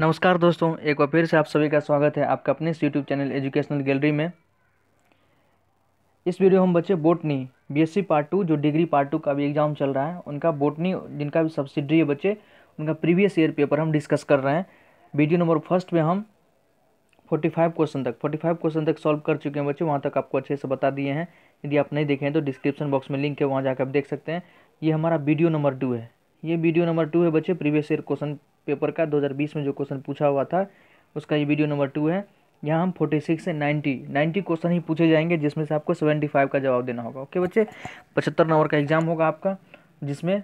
नमस्कार दोस्तों एक बार फिर से आप सभी का स्वागत है आपका अपने यूट्यूब चैनल एजुकेशनल गैलरी में इस वीडियो हम बच्चे बोटनी बीएससी पार्ट टू जो डिग्री पार्ट टू का भी एग्ज़ाम चल रहा है उनका बोटनी जिनका भी सब्सिडी है बच्चे उनका प्रीवियस ईयर पेपर हम डिस्कस कर रहे हैं वीडियो नंबर फर्स्ट में हम फोर्टी क्वेश्चन तक फोर्टी क्वेश्चन तक सॉल्व कर चुके हैं बच्चे वहाँ तक आपको अच्छे से बता दिए हैं यदि आप नहीं देखें तो डिस्क्रिप्शन बॉक्स में लिंक है वहाँ जाकर आप देख सकते हैं ये हमारा वीडियो नंबर टू है ये वीडियो नंबर टू है बच्चे प्रीवियस ईयर क्वेश्चन पेपर का 2020 में जो क्वेश्चन पूछा हुआ था उसका ये वीडियो नंबर टू है यहाँ हम 46 से नाइन्टी नाइन्टी क्वेश्चन ही पूछे जाएंगे जिसमें से आपको 75 का जवाब देना होगा ओके बच्चे पचहत्तर नंबर का एग्जाम होगा आपका जिसमें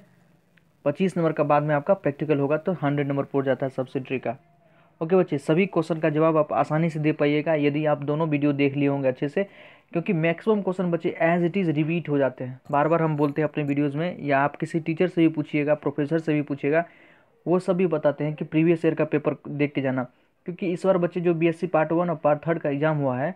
पच्चीस नंबर का बाद में आपका प्रैक्टिकल होगा तो हंड्रेड नंबर पूछ जाता है सब्सिडरी का ओके बच्चे सभी क्वेश्चन का जवाब आप आसानी से दे पाइएगा यदि आप दोनों वीडियो देख लिए होंगे अच्छे से क्योंकि मैक्सिमम क्वेश्चन बच्चे एज इट इज़ रिपीट हो जाते हैं बार बार हम बोलते हैं अपने वीडियोस में या आप किसी टीचर से भी पूछिएगा प्रोफेसर से भी पूछिएगा वो सभी बताते हैं कि प्रीवियस ईयर का पेपर देख के जाना क्योंकि इस बार बच्चे जो बीएससी पार्ट वन और पार्ट थर्ड का एग्ज़ाम हुआ है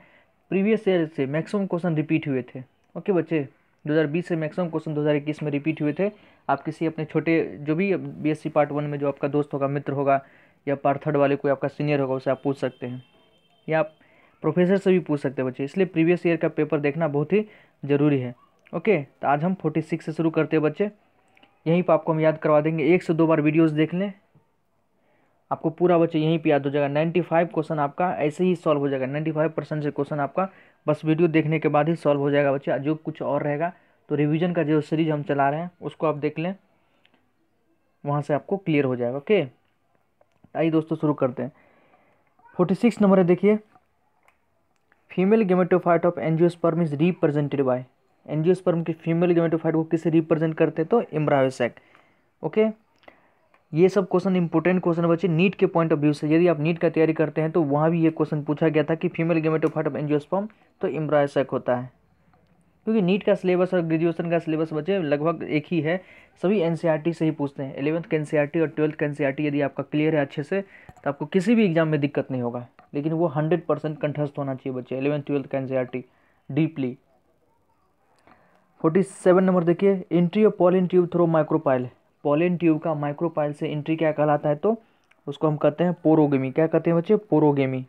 प्रीवियस ईयर से मैक्सिमम क्वेश्चन रिपीट हुए थे ओके बच्चे 2020 से मैक्सिमम क्वेश्चन 2021 में रिपीट हुए थे आप किसी अपने छोटे जो भी बीएससी पार्ट वन में जो आपका दोस्त होगा मित्र होगा या पार्ट थर्ड वाले कोई आपका सीनियर होगा उसे आप पूछ सकते हैं या आप प्रोफेसर से भी पूछ सकते हैं बच्चे इसलिए प्रीवियस ईयर का पेपर देखना बहुत ही ज़रूरी है ओके तो आज हम सिक्स से शुरू करते हैं बच्चे यहीं पर आपको हम याद करवा देंगे एक से दो बार वीडियोज़ देख लें आपको पूरा बच्चा यहीं पे याद हो जाएगा नाइन्टी फाइव क्वेश्चन आपका ऐसे ही सॉल्व हो जाएगा नाइन्टी फाइव परसेंट से क्वेश्चन आपका बस वीडियो देखने के बाद ही सॉल्व हो जाएगा बच्चा जो कुछ और रहेगा तो रिवीजन का जो सीरीज हम चला रहे हैं उसको आप देख लें वहाँ से आपको क्लियर हो जाएगा ओके आइए दोस्तों शुरू करते हैं फोर्टी सिक्स नंबर है देखिए female gametophyte of sperm is represented by angiosperm के फीमेल गेमेटोफाइट को किसे रिप्रेजेंट करते हैं तो इम्रावेसेक ओके ये सब क्वेश्चन इंपॉर्टेंट क्वेश्चन बच्चे नीट के पॉइंट ऑफ व्यू से यदि आप नीट का तैयारी करते हैं तो वहाँ भी ये क्वेश्चन पूछा गया था कि फीमेल गेमेटोफाइट ऑफ एनजियोस्पर्म तो इम्रावेसेक होता है क्योंकि नीट का सिलेबस और ग्रेजुएशन का सिलेबस बच्चे लगभग एक ही है सभी एन e से ही पूछते हैं एलेवंथ के एन e और ट्वेल्थ के एन e यदि आपका क्लियर है अच्छे से तो आपको किसी भी एग्जाम में दिक्कत नहीं होगा लेकिन वो हंड्रेड परसेंट कंठस्थ होना चाहिए बच्चे एलेवंथ ट्वेल्थ का N deeply forty seven number देखिए entry of pollen tube through micropyle pollen tube का माइक्रोपाइल से एंट्री क्या कहलाता है तो उसको हम कहते हैं पोरोगेमी क्या कहते हैं बच्चे पोरोगेमी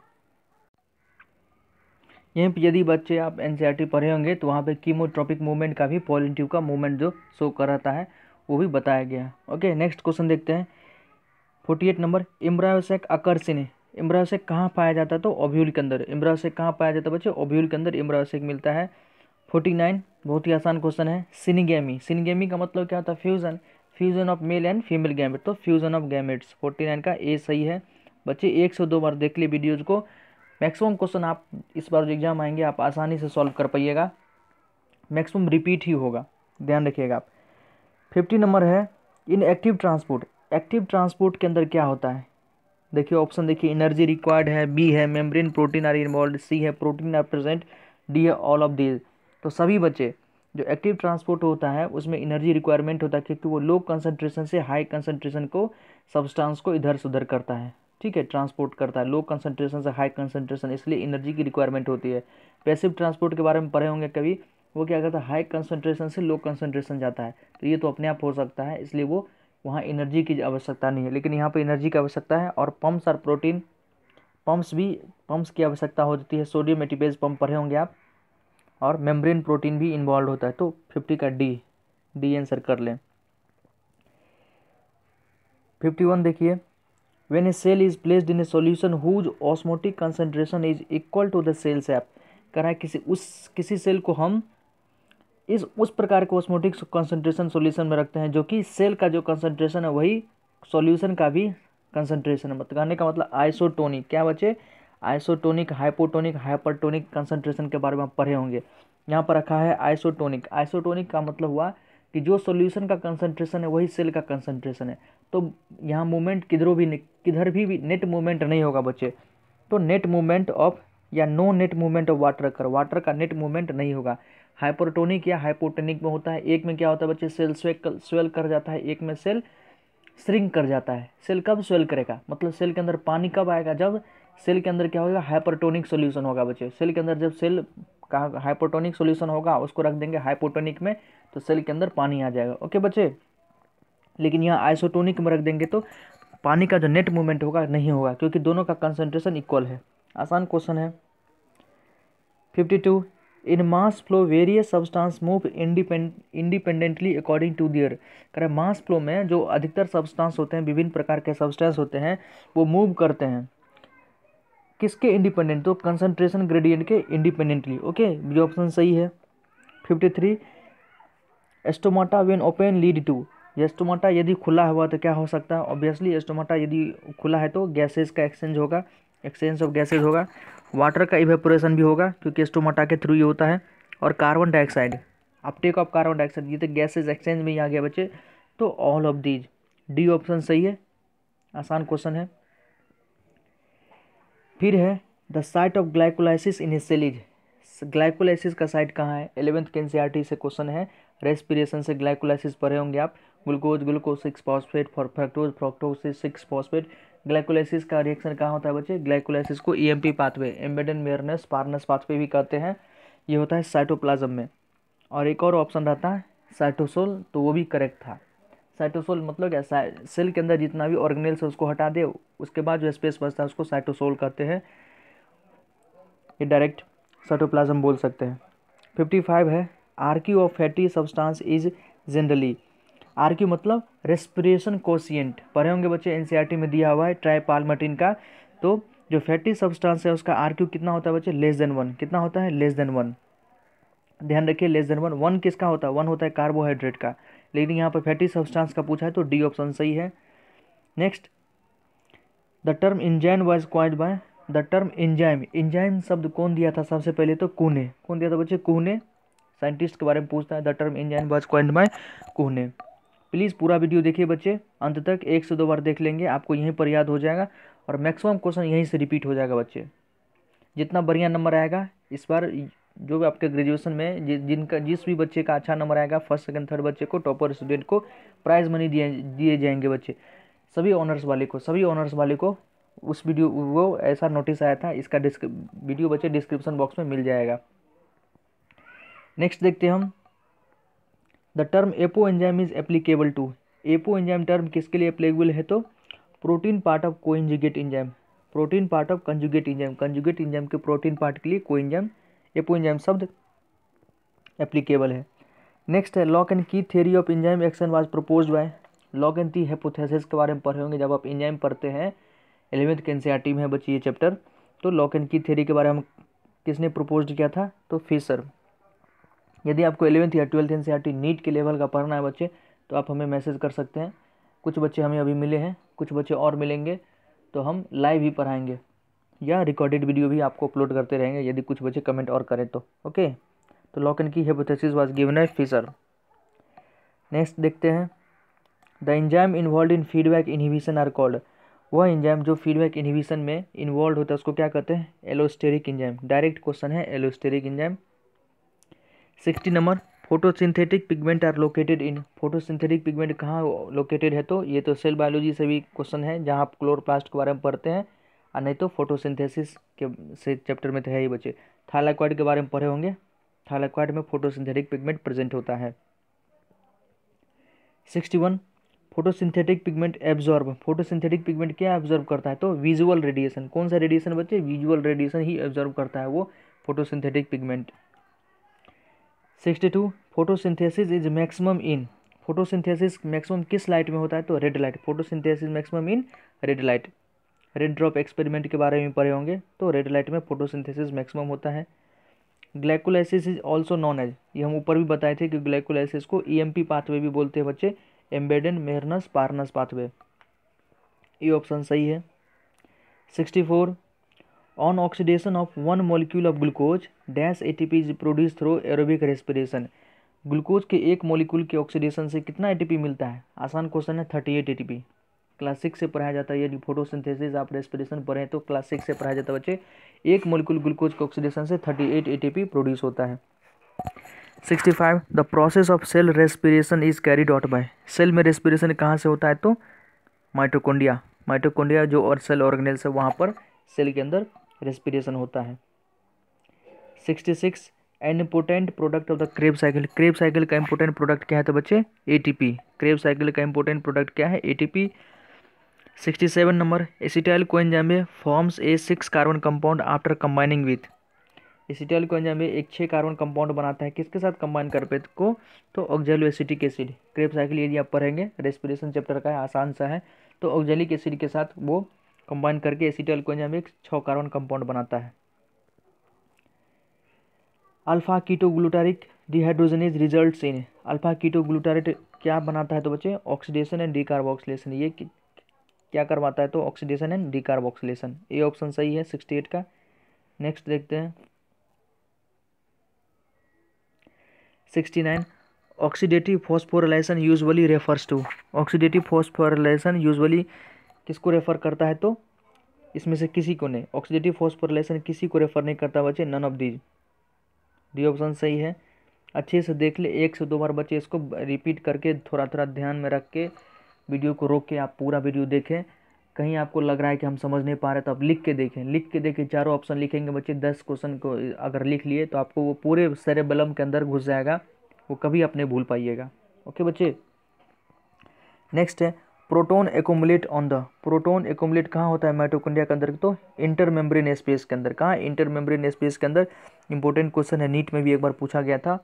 यहीं पर यदि बच्चे आप एन पढ़े होंगे तो वहाँ पे कीमोट्रॉपिक मूवमेंट का भी पॉलिन ट्यूब का मूवमेंट जो शो कराता है वो भी बताया गया है ओके नेक्स्ट क्वेश्चन देखते हैं फोर्टी एट नंबर इम्ब्रायोसेक आकर्षण इम्ब्रायोसेक कहाँ पाया जाता है तो ओव्यूल के अंदर इम्ब्रायोसेक कहाँ पाया जाता है बच्चे ओव्यूल के अंदर इम्ब्रायोसेक मिलता है फोर्टी नाइन बहुत ही आसान क्वेश्चन है सिनगेमी सिनगेमी का मतलब क्या होता है fusion fusion of male and female gamete तो fusion of gametes forty nine का ए सही है बच्चे एक से दो बार देख लिए वीडियोज़ को मैक्सिमम क्वेश्चन आप इस बार जो एग्ज़ाम आएंगे आप आसानी से सॉल्व कर पाइएगा मैक्सिमम रिपीट ही होगा ध्यान रखिएगा आप फिफ्टी नंबर है in active transport active transport के अंदर क्या होता है देखिए ऑप्शन देखिए एनर्जी रिक्वायर्ड है बी है membrane protein are involve C है प्रोटीन आर प्रेजेंट डी है ऑल ऑफ दीज तो सभी बच्चे जो एक्टिव ट्रांसपोर्ट होता है उसमें एनर्जी रिक्वायरमेंट होता है क्योंकि वो लो कंसनट्रेशन से हाई कंसनट्रेशन को सब्सटांस को इधर से उधर करता है ठीक है ट्रांसपोर्ट करता है लो कंसनट्रेशन से हाई कंसनट्रेशन इसलिए एनर्जी की रिक्वायरमेंट होती है पैसिव ट्रांसपोर्ट के बारे में पढ़े होंगे कभी वो क्या करता है हाई कंसनट्रेशन से लो कंसनट्रेशन जाता है तो ये तो अपने आप हो सकता है इसलिए वो वहाँ एनर्जी की आवश्यकता नहीं है लेकिन यहाँ पर एनर्जी की आवश्यकता है और पम्प्स और प्रोटीन पम्प्स भी पम्प्स की आवश्यकता हो जाती है सोडियम एटीपेज पम्प पढ़े होंगे आप और मेम्ब्रेन प्रोटीन भी इन्वॉल्व होता है तो फिफ्टी का डी डी आंसर कर लें फिफ्टी वन देखिए when a cell is placed in a solution whose osmotic concentration is equal to the cell sap कह रहा है किसी उस किसी सेल को हम इस उस प्रकार के ऑस्मोटिक कंसेंट्रेशन सोल्यूशन में रखते हैं जो कि सेल का जो कंसेंट्रेशन है वही सोल्यूशन का भी कंसेंट्रेशन है मतलब कहने का मतलब आइसोटोनिक क्या बचे आइसोटोनिक हाइपोटोनिक हाइपरटोनिक कंसनट्रेशन के बारे में आप पढ़े होंगे यहाँ पर रखा है आइसोटोनिक आइसोटोनिक का मतलब हुआ कि जो सॉल्यूशन का कंसंट्रेशन है वही सेल का कंसंट्रेशन है तो यहाँ मूवमेंट किधरों भी किधर भी, भी नेट मूवमेंट नहीं होगा बच्चे तो नेट मूवमेंट ऑफ या no net movement of water कर वाटर का नेट मूवमेंट नहीं होगा हाइपोटोनिक या हाइपोटोनिक में होता है एक में क्या होता है बच्चे सेल स्वेल स्वेल कर जाता है एक में सेल श्रिंक कर जाता है सेल कब स्वेल करेगा मतलब सेल के अंदर पानी कब आएगा जब सेल के अंदर क्या होगा हाइपरटोनिक सोल्यूशन होगा बच्चे सेल के अंदर जब सेल का हाइपोटोनिक सोल्यूशन होगा उसको रख देंगे हाइपोटोनिक में तो सेल के अंदर पानी आ जाएगा ओके बच्चे लेकिन यहाँ आइसोटोनिक में रख देंगे तो पानी का जो नेट मूवमेंट होगा नहीं होगा क्योंकि दोनों का कंसनट्रेशन इक्वल है आसान क्वेश्चन है fifty two in mass flow various substance move independ independently according to their करें मास फ्लो में जो अधिकतर सब्सटेंस होते हैं विभिन्न प्रकार के सब्सटेंस होते हैं वो मूव करते हैं किसके इंडिपेंडेंट तो कंसनट्रेशन ग्रेडियंट के इंडिपेंडेंटली ओके ये ऑप्शन सही है fifty three stomata when open lead to stomata यदि खुला हुआ तो क्या हो सकता है ऑब्वियसली एस्टोमाटा यदि खुला है तो गैसेज का एक्सचेंज होगा एक्सचेंज ऑफ गैसेज होगा वाटर का इवेपोरेशन भी होगा क्योंकि एस्टोमाटा के थ्रू ये होता है और carbon dioxide uptake of carbon dioxide ये तो गैसेज एक्सचेंज में ही आ गया बच्चे तो all of these D option सही है आसान क्वेश्चन है फिर है the site of glycolysis in cells glycolysis का साइट कहाँ है एलेवेंथ के से क्वेश्चन है रेस्पिरेशन से ग्लाइकोलाइसिस पढ़े होंगे आप glucose glucose six phosphate for fructose fructose six phosphate glycolysis का रिएक्शन कहाँ होता है बच्चे ग्लाइकोलाइसिस को E M P pathway Embden Meyerhof Parnas pathway भी कहते हैं ये होता है साइटोप्लाज्म में और एक और ऑप्शन रहता है साइटोसोल तो वो भी करेक्ट था साइटोसोल मतलब क्या सेल के अंदर जितना भी ऑर्गेनेल्स है उसको हटा दे उसके बाद जो स्पेस बचता है उसको साइटोसोल कहते हैं ये डायरेक्ट साइटोप्लाज्म बोल सकते हैं फिफ्टी फाइव है RQ of fatty substance is generally RQ मतलब रेस्पिरेशन कोशियंट पढ़े होंगे बच्चे एन e में दिया हुआ है ट्राईपालमटिन का तो जो फैटी सब्सटांस है उसका आरक्यू कितना होता है बच्चे लेस देन वन कितना होता है लेस देन वन ध्यान रखिए लेस देन वन वन किसका होता है वन होता है कार्बोहाइड्रेट का लेकिन यहाँ पर फैटी सब्सटेंस का पूछा है तो डी ऑप्शन सही है next the term enzyme was coined by the term enzyme enzyme शब्द कौन दिया था सबसे पहले तो कूने कौन दिया था बच्चे कूने साइंटिस्ट के बारे में पूछता है the term enzyme was coined by Kuhne please पूरा वीडियो देखिए बच्चे अंत तक एक से दो बार देख लेंगे आपको यहीं पर याद हो जाएगा और मैक्सिमम क्वेश्चन यहीं से रिपीट हो जाएगा बच्चे जितना बढ़िया नंबर आएगा इस बार जो भी आपके ग्रेजुएशन में जि, जिनका जिस भी बच्चे का अच्छा नंबर आएगा फर्स्ट सेकंड थर्ड बच्चे को टॉपर स्टूडेंट को प्राइज़ मनी दिए दिए जाएंगे बच्चे सभी ऑनर्स वाले को सभी ऑनर्स वाले को उस वीडियो वो ऐसा नोटिस आया था इसका वीडियो बच्चे डिस्क्रिप्शन बॉक्स में मिल जाएगा नेक्स्ट देखते हम the term apoenzyme is applicable to apoenzyme term किसके लिए अप्लीकेबल है तो protein part of conjugate enzyme protein part of conjugate enzyme conjugate enzyme के प्रोटीन पार्ट के लिए कोइंजाइम ये पूंजाइम शब्द एप्लीकेबल है नेक्स्ट है lock and key theory of enzyme action was proposed by lock and key hypothesis के बारे में पढ़े होंगे जब आप इंजाइम पढ़ते हैं एलेवेंथ के एन में है बच्ची ये चैप्टर तो लॉक एंड की थ्योरी के बारे में किसने प्रपोज किया था तो फिशर यदि आपको एलेवेंथ या ट्वेल्थ एन नीट के लेवल का पढ़ना है बच्चे तो आप हमें मैसेज कर सकते हैं कुछ बच्चे हमें अभी मिले हैं कुछ बच्चे और मिलेंगे तो हम लाइव ही पढ़ाएंगे या रिकॉर्डेड वीडियो भी आपको अपलोड करते रहेंगे यदि कुछ बच्चे कमेंट और करें तो ओके तो lock and key hypothesis was given as Fischer next देखते हैं the enzyme involve in feedback inhibition are called वह इंजाइम जो फीडबैक इनहिबिशन में इन्वॉल्व होता है उसको क्या कहते हैं एलोस्टेरिक इंजाइम डायरेक्ट क्वेश्चन है allosteric enzyme sixty number photosynthetic pigment are located in photosynthetic pigment कहाँ लोकेटेड है तो ये तो सेल बायोलॉजी से भी क्वेश्चन है जहाँ आप क्लोरोप्लास्ट के बारे में पढ़ते हैं और नहीं तो फोटोसिंथेसिस के से चैप्टर में तो है ही बच्चे थालाक्वाइड के बारे में पढ़े होंगे थालाक्वाइड में फोटोसिंथेटिक पिगमेंट प्रेजेंट होता है sixty one photosynthetic pigment absorb photosynthetic pigment क्या एब्जॉर्ब करता है तो विजुअल रेडिएशन कौन सा रेडिएशन बच्चे विजुअल रेडिएशन ही एब्जॉर्ब करता है वो photosynthetic pigment sixty two photosynthesis is maximum in photosynthesis maximum किस लाइट में होता है तो red light photosynthesis maximum in red light red drop experiment के बारे में पढ़े होंगे तो रेड लाइट में फोटोसिंथेसिस मैक्सिमम होता है glycolysis is also known as ये हम ऊपर भी बताए थे कि ग्लाइकोलाइसिस को ई e पाथवे भी बोलते हैं बच्चे एम्बेडन मेहरनस पारनस पाथवे ये ऑप्शन सही है sixty four on oxidation of one molecule of glucose dash A P is produce through aerobic respiration glucose के एक मोलिक्यूल के ऑक्सीडेशन से कितना ए मिलता है आसान क्वेश्चन है thirty eight P class six से पढ़ाया जाता है यदि फोटोसिंथेसिस आप रेस्पिरेशन पढ़ें तो क्लास सिक्स से पढ़ाया जाता है बच्चे एक मोलिकुल ग्लूकोज के ऑक्सीडेशन से thirty eight A T P produce होता है sixty five the process of cell respiration is carried out by cell में रेस्पिरेशन कहाँ से होता है तो माइटोकोंडिया माइटोकोंडिया जो और सेल ऑर्गेनल है वहाँ पर सेल के अंदर रेस्पिरेशन होता है sixty six an important product of the Krebs cycle Krebs cycle का इम्पोर्टेंट प्रोडक्ट क्या है तो बच्चे एटीपी क्रेब साइकिल का इम्पोर्टेंट प्रोडक्ट क्या है ATP sixty seven number acetyl coenzyme में forms a six carbon compound after combining with acetyl coenzyme एक छः कार्बन कंपाउंड बनाता है किसके साथ कंबाइन कर पे को तो oxaloacetic acid Krebs cycle यदि आप पढ़ेंगे रेस्पिरेशन चैप्टर का आसान सा है तो ऑक्जेलिक एसिड के साथ वो कंबाइन करके एसिटाइल कोएंजाइम एक छः कार्बन कंपाउंड बनाता है alpha ketoglutaric dehydrogenase result in alpha ketoglutarate क्या बनाता है तो बच्चे ऑक्सीडेशन एंड डी ये क्या करवाता है तो ऑक्सीडेशन एंड डिकार्बोक्सिलेशन ये ऑप्शन सही है सिक्सटी एट का नेक्स्ट देखते हैं sixty nine oxidative phosphorylation usually refers to oxidative phosphorylation usually किसको रेफर करता है तो इसमें से किसी को नहीं ऑक्सीडेटिव फोस्फोरलाइसन किसी को रेफर नहीं करता बच्चे none of these D option सही है अच्छे से देख ले एक से दो बार बच्चे इसको रिपीट करके थोड़ा थोड़ा ध्यान में रख के वीडियो को रोक के आप पूरा वीडियो देखें कहीं आपको लग रहा है कि हम समझ नहीं पा रहे तो आप लिख के देखें लिख के देखें चारों ऑप्शन लिखेंगे बच्चे दस क्वेश्चन को अगर लिख लिए तो आपको वो पूरे बलम के अंदर घुस जाएगा वो कभी आप भूल पाइएगा ओके बच्चे नेक्स्ट है proton accumulate on the proton accumulate कहाँ होता है माइटोकुंडिया के अंदर तो इंटर मेम्ब्रेन स्पेस के अंदर कहाँ इंटर मेम्ब्रेन स्पेस के अंदर इंपॉर्टेंट क्वेश्चन है नीट में भी एक बार पूछा गया था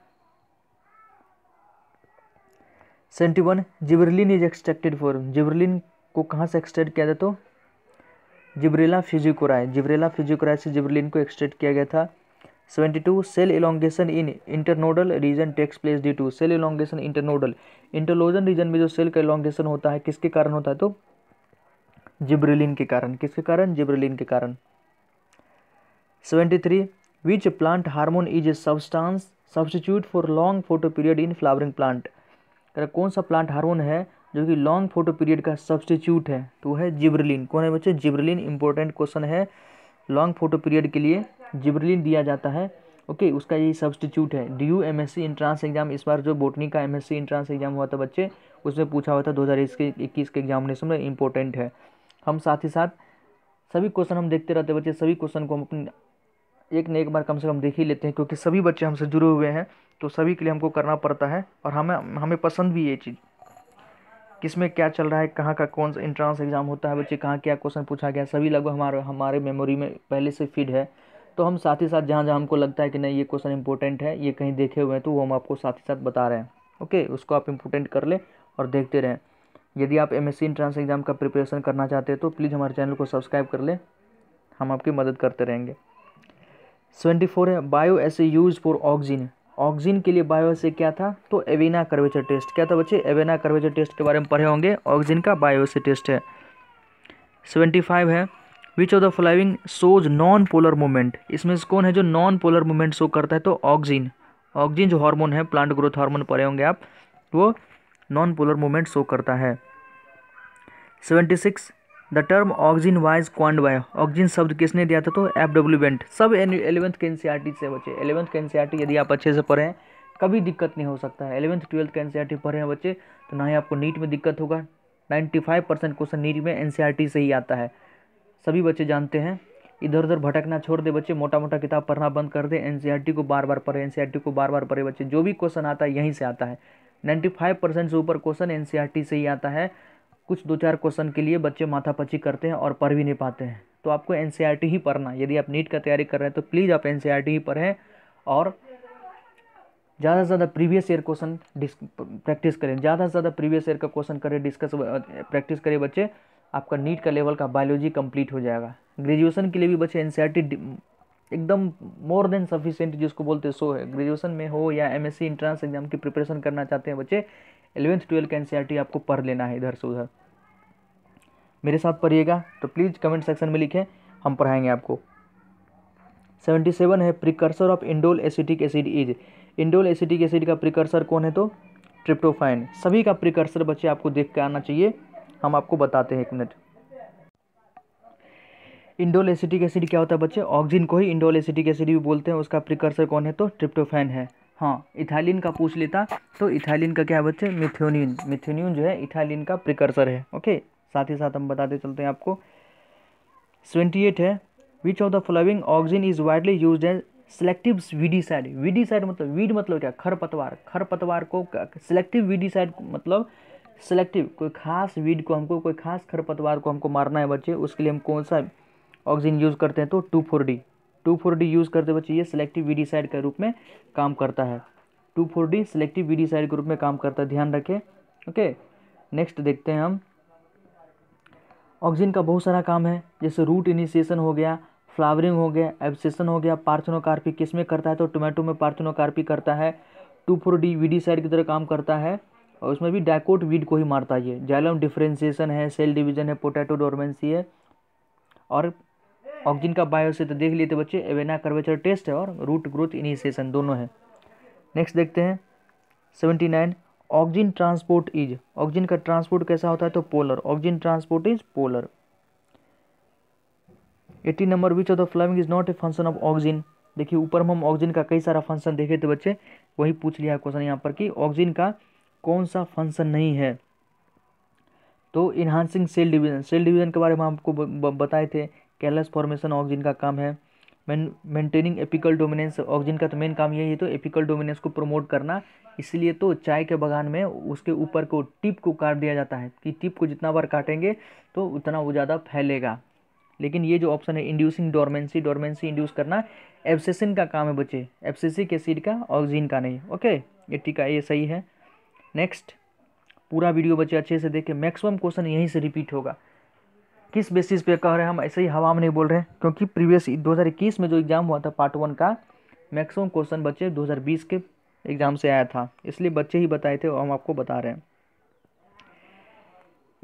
seventy one gibberellin is extracted for gibberellin को कहाँ से एक्सट्रैक्ट किया जाए तो जिब्रेला फिजिकोराय जिब्रेला फिजिकोराय से जिब्रिलिन को एक्सट्रैक्ट किया गया था seventy two cell elongation in internodal region takes place due to cell elongation internodal internodal region में जो सेल का इलांगेशन होता है किसके कारण होता है तो जिब्रिलिन के कारण किसके कारण जिब्रिलिन के कारण seventy three which plant hormone is a substance substitute for long photoperiod in flowering plant कह रहा कौन सा प्लांट हार्मोन है जो कि लॉन्ग फोटो पीरियड का सब्सटीट्यूट है तो है जिब्रलिन कौन है बच्चे जिब्रलिन इंपॉर्टेंट क्वेश्चन है लॉन्ग फोटो पीरियड के लिए जिब्रलिन दिया जाता है ओके okay, उसका यही सब्सटीट्यूट है D U M S C entrance exam इस बार जो बोटनी का M S C entrance exam हुआ था बच्चे उसमें पूछा हुआ था दो हज़ार इक्कीस के एग्जामिनेशन में इंपॉर्टेंट है हम साथ ही साथ सभी क्वेश्चन हम देखते रहते बच्चे सभी क्वेश्चन को हम अपने एक न एक बार कम से कम देख ही लेते हैं क्योंकि सभी बच्चे हमसे जुड़े हुए हैं तो सभी के लिए हमको करना पड़ता है और हमें हमें पसंद भी ये चीज़ किस में क्या चल रहा है कहाँ का कौन सा इंट्रांस एग्ज़ाम होता है बच्चे कहाँ क्या क्वेश्चन पूछा गया सभी लगभग हमारे हमारे मेमोरी में पहले से फिड है तो हम साथ ही साथ जहाँ जहाँ हमको लगता है कि नहीं ये क्वेश्चन इंपॉर्टेंट है ये कहीं देखे हुए हैं तो वो हम आपको साथ ही साथ बता रहे हैं ओके उसको आप इम्पोर्टेंट कर लें और देखते रहें यदि आप एम एस एंट्रेंस एग्ज़ाम का प्रिपरेशन करना चाहते हैं तो प्लीज़ हमारे चैनल को सब्सक्राइब कर लें हम आपकी मदद करते रहेंगे सेवेंटी फोर है bioassay use for oxygen oxygen के लिए बायो ऐसे क्या था तो एवेना कर्वेचर टेस्ट क्या था बच्चे एवेना कर्वेचर टेस्ट के बारे में पढ़े होंगे ऑक्सीजन का बायो ऐसे टेस्ट है सेवेंटी फाइव है which of the following shows non polar movement इसमें कौन है जो नॉन पोलर मूवमेंट शो करता है तो ऑक्सीजन ऑक्सीजन जो हार्मोन है प्लांट ग्रोथ हार्मोन पढ़े होंगे आप वो नॉन पोलर मूवमेंट शो करता है seventy six the term auxin was coined by auxin शब्द किसने दिया था तो एफ डब्ल्यू बेंट सब एलेवंथ के एन से बच्चे एलेवंथ के एन यदि आप अच्छे से पढ़ें कभी दिक्कत नहीं हो सकता है एलेवंथ ट्वेल्थ के एन पढ़े हैं बच्चे तो ना ही आपको नीट में दिक्कत होगा ninety five percent question NEET में एन e से ही आता है सभी बच्चे जानते हैं इधर उधर भटकना छोड़ दे बच्चे मोटा मोटा किताब पढ़ना बंद कर दे एन e को बार बार पढ़े एन e को बार बार पढ़े बच्चे जो भी क्वेश्चन आता है यहीं से आता है नाइन्टी फाइव परसेंट से ऊपर क्वेश्चन एन से ही आता है कुछ दो चार क्वेश्चन के लिए बच्चे माथापची करते हैं और पढ़ भी नहीं पाते हैं तो आपको एन e ही पढ़ना यदि आप नीट का तैयारी कर रहे हैं तो प्लीज़ आप एन e ही पढ़ें और ज़्यादा से ज़्यादा प्रीवियस ईयर क्वेश्चन प्रैक्टिस करें ज़्यादा से ज़्यादा प्रीवियस ईयर का क्वेश्चन करें डिस्कस प्रैक्टिस करें बच्चे आपका नीट का लेवल का बायोलॉजी कंप्लीट हो जाएगा ग्रेजुएशन के लिए भी बच्चे एन e एकदम मोर देन सफिशेंट जिसको बोलते सो है ग्रेजुएशन में हो या एम एंट्रेंस एग्जाम की प्रिपरेशन करना चाहते हैं बच्चे एलेवेंथ ट्वेल्थ का एन e आपको पढ़ लेना है इधर से उधर मेरे साथ पढ़िएगा तो प्लीज़ कमेंट सेक्शन में लिखें हम पढ़ाएंगे आपको सेवेंटी सेवन है precursor of indole acetic acid is indole acetic acid का प्रिकर्सर कौन है तो ट्रिप्टोफाइन सभी का प्रिकर्सर बच्चे आपको देख के आना चाहिए हम आपको बताते हैं एक मिनट इंडोल एसिटिक एसिड क्या होता है बच्चे ऑक्सीजन को ही इंडोल एसिटिक एसिड भी बोलते हैं उसका प्रिकर्सर कौन है तो ट्रिप्टोफैन है हाँ इथाइलिन का पूछ लेता तो इथाइलिन का क्या है बच्चे मिथ्योनिन मिथ्योनिन जो है इथाइलिन का प्रिकर्सर है ओके साथ ही साथ हम बताते चलते हैं आपको ट्वेंटी एट है which of the following oxygen is widely use as side weedicide weedicide मतलब वीड मतलब क्या खरपतवार खरपतवार को सिलेक्टिव वीडीसाइड मतलब सेलेक्टिव कोई खास वीड को हमको कोई खास खरपतवार को हमको मारना है बच्चे उसके लिए हम कौन सा ऑक्सीजन यूज़ करते हैं तो two four D two four D use करते बच्चे ये सिलेक्टिव साइड के रूप में काम करता है two four D selective side के रूप में काम करता है ध्यान रखें ओके नेक्स्ट देखते हैं हम ऑक्सीजन का बहुत सारा काम है जैसे रूट इनिशिएशन हो गया फ्लावरिंग हो गया एब्सेशन हो गया पार्थनोकार्पी किस में करता है तो टोमेटो में पार्थनोकार्पी करता है two four D weedicide की तरह काम करता है और उसमें भी डाइकोट वीड को ही मारता है जैलम डिफ्रेंसिएशन है सेल डिवीजन है पोटैटो डोरमेंसी है और ऑक्जिन का बायो से तो देख लिए थे बच्चे एवेना कर्वेचर टेस्ट है और रूट ग्रोथ इनिशिएशन दोनों है नेक्स्ट देखते हैं seventy nine auxin transport is auxin का ट्रांसपोर्ट कैसा होता है तो polar auxin transport is polar eighty number which of the following is not a function of auxin देखिए ऊपर में हम ऑक्जिन का कई सारा फंक्शन देखे थे बच्चे वही पूछ लिया क्वेश्चन यहाँ पर कि ऑक्जिन का कौन सा फंक्शन नहीं है तो enhancing cell division cell division के बारे में आपको बताए थे कैलस फॉर्मेशन ऑक्सीजन का काम है मेंटेनिंग एपिकल डोमिनेंस ऑक्सीजन का तो मेन काम यही है तो एपिकल डोमिनेंस को प्रमोट करना इसलिए तो चाय के बगान में उसके ऊपर को टिप को काट दिया जाता है कि टिप को जितना बार काटेंगे तो उतना वो ज़्यादा फैलेगा लेकिन ये जो ऑप्शन है इंड्यूसिंग डोरमेंसी डोरमेंसी इंड्यूस करना एब्सेसिन का काम है बच्चे एब्सेसिक एसिड का ऑक्सीजन का नहीं ओके ये ठीक है ये सही है नेक्स्ट पूरा वीडियो बच्चे अच्छे से देखें मैक्सिमम क्वेश्चन यहीं से रिपीट होगा किस बेसिस पे कह रहे हैं हम ऐसे ही हवा में नहीं बोल रहे हैं क्योंकि प्रीवियस 2021 में जो एग्ज़ाम हुआ था पार्ट वन का मैक्सिमम क्वेश्चन बच्चे 2020 के एग्ज़ाम से आया था इसलिए बच्चे ही बताए थे और हम आपको बता रहे हैं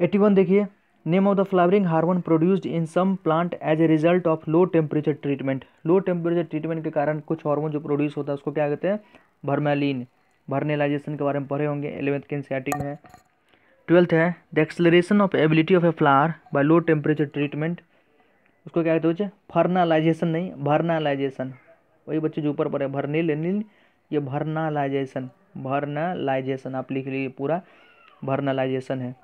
एटी वन देखिए name of the flowering hormone produced in some plant as a result of low temperature treatment low temperature treatment के कारण कुछ हार्मोन जो प्रोड्यूस होता है उसको क्या कहते हैं भरमेलिन भरनेलाइजेशन के बारे में पढ़े होंगे एलेवेंथ के एन में है ट्वेल्थ है the acceleration of ability of a flower by low temperature treatment उसको क्या कहते हो फर्नालाइजेशन नहीं भरनालाइजेशन वही बच्चे जो ऊपर पर है भरनील ये भरनालाइजेशन भरनालाइजेशन आप लिख लीजिए पूरा भरनालाइजेशन है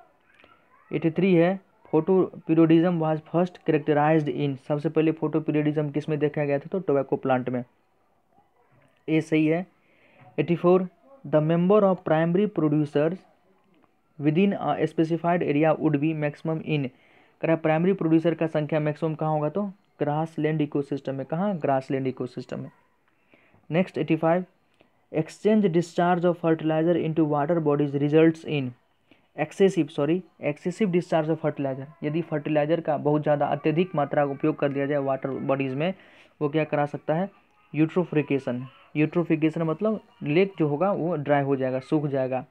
एटी थ्री है photoperiodism was first characterize in सबसे पहले फोटो पीरियडिज्म किस में देखा गया था तो टोबैको प्लांट में ए सही है eighty four the member of primary producers within a specified area would be maximum in करा प्राइमरी प्रोड्यूसर का संख्या मैक्सिमम कहाँ होगा तो ग्रास लैंड इकोसिस्टम में कहाँ ग्रास लैंड इकोसिस्टम में next eighty five exchange discharge of fertilizer to water bodies result in excessive sorry excessive discharge of fertilizer यदि फर्टिलाइजर का बहुत ज़्यादा अत्यधिक मात्रा का उपयोग कर दिया जाए वाटर बॉडीज़ में वो क्या करा सकता है यूट्रोफिकेशन यूट्रोफिकेशन मतलब लेक जो होगा वो ड्राई हो जाएगा सूख जाएगा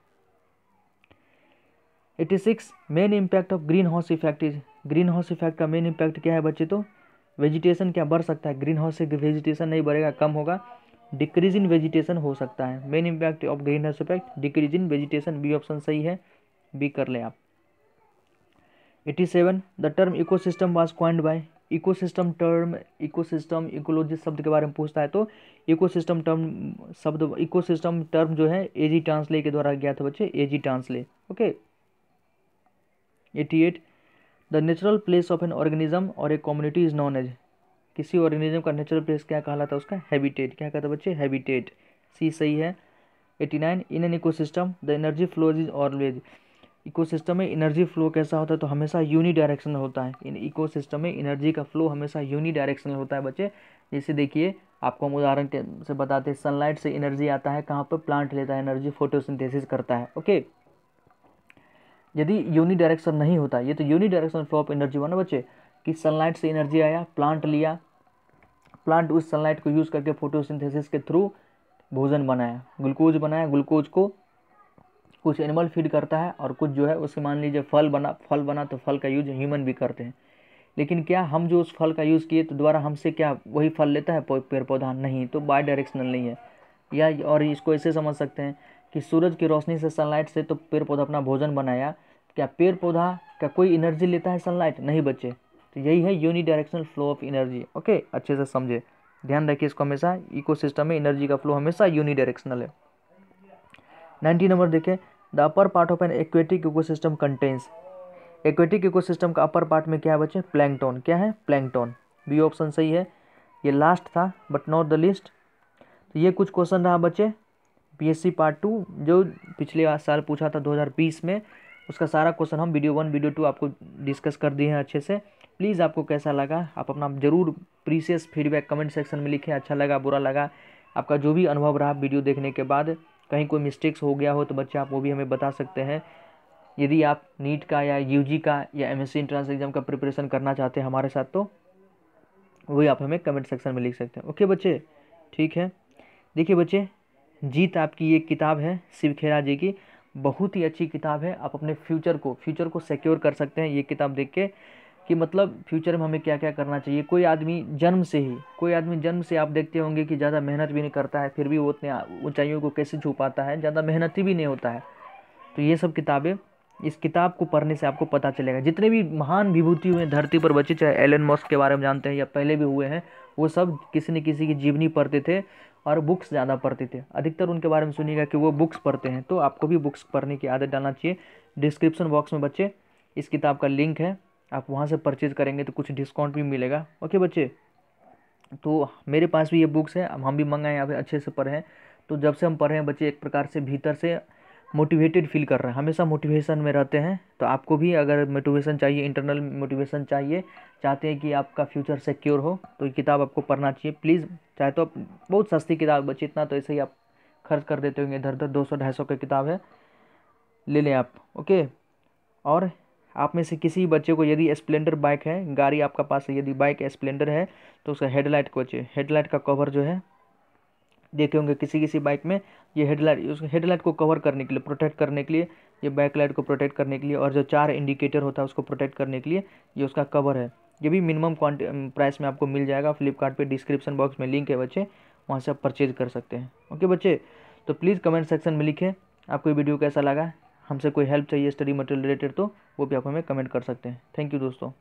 eighty six main impact of greenhouse effect is greenhouse effect का मेन इम्पैक्ट क्या है बच्चे तो वेजिटेशन क्या बढ़ सकता है ग्रीन हाउस से वेजिटेशन नहीं बढ़ेगा कम होगा डिक्रीज इन वेजिटेशन हो सकता है main impact of greenhouse effect decrease in vegetation B option सही है बी कर लें आप eighty seven the term ecosystem was coined by system term system ecology शब्द के बारे में पूछता है तो सिस्टम टर्म शब्द सिस्टम टर्म जो है ए जी ट्रांसले के द्वारा गया था बच्चे G Tansley okay eighty eight the natural place of an organism और a community is known as किसी ऑर्गेनिज्म का नेचुरल प्लेस क्या कहलाता है उसका हैबिटेट क्या कहता है बच्चे हैबिटेट सी सही है eighty nine in an ecosystem the energy flows is always ecosystem में एनर्जी फ्लो कैसा होता है तो हमेशा यूनी डायरेक्शन होता है इन इकोसिस्टम में एनर्जी का फ्लो हमेशा यूनी डायरेक्शनल होता है बच्चे जैसे देखिए आपको हम उदाहरण से बताते हैं सनलाइट से एनर्जी आता है कहाँ पर प्लांट लेता है एनर्जी फोटोसिंथेसिस करता है ओके यदि यूनि डायरेक्शन नहीं होता ये तो uni direction flow of energy हुआ ना बच्चे कि सनलाइट से एनर्जी आया प्लांट लिया प्लांट उस सनलाइट को यूज़ करके फोटोसिंथेसिस के थ्रू भोजन बनाया ग्लूकोज बनाया ग्लूकोज को कुछ एनिमल फीड करता है और कुछ जो है उसे मान लीजिए फल बना फल बना तो फल का यूज ह्यूमन भी करते हैं लेकिन क्या हम जो उस फल का यूज़ किए तो दोबारा हमसे क्या वही फल लेता है पेड़ पौधा नहीं तो बाय डायरेक्शनल नहीं है या और इसको ऐसे समझ सकते हैं कि सूरज की रोशनी से सनलाइट से तो पेड़ पौधा अपना भोजन बनाया क्या पेड़ पौधा का कोई एनर्जी लेता है सनलाइट नहीं बच्चे तो यही है unidirectional flow of energy okay अच्छे से समझे ध्यान रखिए इसको हमेशा इकोसिस्टम में एनर्जी का फ्लो हमेशा यूनि डायरेक्शनल है नाइन्टी नंबर देखें the upper part of an aquatic ecosystem contains aquatic ecosystem का अपर पार्ट में क्या है बच्चे प्लैंगटोन क्या है प्लैंगटोन बी ऑप्शन सही है ये लास्ट था बट नॉट द लिस्ट तो ये कुछ क्वेश्चन रहा बच्चे पीएससी पार्ट टू जो पिछले साल पूछा था 2020 में उसका सारा क्वेश्चन हम वीडियो वन वीडियो टू आपको डिस्कस कर दिए हैं अच्छे से प्लीज़ आपको कैसा लगा आप अपना ज़रूर प्रीसियस फीडबैक कमेंट सेक्शन में लिखें अच्छा लगा बुरा लगा आपका जो भी अनुभव रहा वीडियो देखने के बाद कहीं कोई मिस्टेक्स हो गया हो तो बच्चे आप वो भी हमें बता सकते हैं यदि आप नीट का या यू का या एम एंट्रेंस एग्ज़ाम का प्रिपरेशन करना चाहते हैं हमारे साथ तो वही आप हमें कमेंट सेक्शन में लिख सकते हैं ओके बच्चे ठीक है देखिए बच्चे जीत आपकी ये किताब है शिव खेरा जी की बहुत ही अच्छी किताब है आप अपने फ्यूचर को फ्यूचर को सिक्योर कर सकते हैं ये किताब देख के कि मतलब फ्यूचर में हमें क्या क्या करना चाहिए कोई आदमी जन्म से ही कोई आदमी जन्म से आप देखते होंगे कि ज़्यादा मेहनत भी नहीं करता है फिर भी वो उतने ऊँचाइयों को कैसे छू पाता है ज़्यादा मेहनती भी नहीं होता है तो ये सब किताबें इस किताब को पढ़ने से आपको पता चलेगा जितने भी महान विभूति हुए धरती पर बचे चाहे एलन मॉस्क के बारे में जानते हैं या पहले भी हुए हैं वो सब किसी न किसी की जीवनी पढ़ते थे और बुक्स ज़्यादा पढ़ते थे अधिकतर उनके बारे में सुनिएगा कि वो बुक्स पढ़ते हैं तो आपको भी बुक्स पढ़ने की आदत डालना चाहिए डिस्क्रिप्शन बॉक्स में बच्चे इस किताब का लिंक है आप वहाँ से परचेज़ करेंगे तो कुछ डिस्काउंट भी मिलेगा ओके बच्चे तो मेरे पास भी ये बुक्स हैं हम भी मंगाए अभी अच्छे से पढ़ें तो जब से हम पढ़ें हैं बच्चे एक प्रकार से भीतर से मोटिवेटेड फील कर रहे हैं हमेशा मोटिवेशन में रहते हैं तो आपको भी अगर मोटिवेशन चाहिए इंटरनल मोटिवेशन चाहिए चाहते हैं कि आपका फ्यूचर सिक्योर हो तो ये किताब आपको पढ़ना चाहिए प्लीज़ चाहे तो आप बहुत सस्ती किताब बची इतना तो ऐसे ही आप खर्च कर देते होंगे इधर उधर दो सौ ढाई सौ की किताब है ले लें आप ओके और आप में से किसी बच्चे को यदि स्प्लेंडर बाइक है गाड़ी आपका पास है यदि बाइक स्प्लेंडर है तो उसका हेडलाइट को हेडलाइट का कवर जो है देखे होंगे किसी किसी बाइक में ये हेडलाइट उस हेडलाइट को कवर करने के लिए प्रोटेक्ट करने के लिए ये बैक लाइट को प्रोटेक्ट करने के लिए और जो चार इंडिकेटर होता है उसको प्रोटेक्ट करने के लिए ये उसका कवर है ये भी मिनिमम क्वान्ट प्राइस में आपको मिल जाएगा फ्लिपकार्ट डिस्क्रिप्शन बॉक्स में लिंक है बच्चे वहाँ से आप परचेज कर सकते हैं ओके बच्चे तो प्लीज़ कमेंट सेक्शन में लिखें आपको ये वीडियो कैसा लगा हमसे कोई हेल्प चाहिए स्टडी मटेरियल रिलेटेड तो वो भी आप हमें कमेंट कर सकते हैं थैंक यू दोस्तों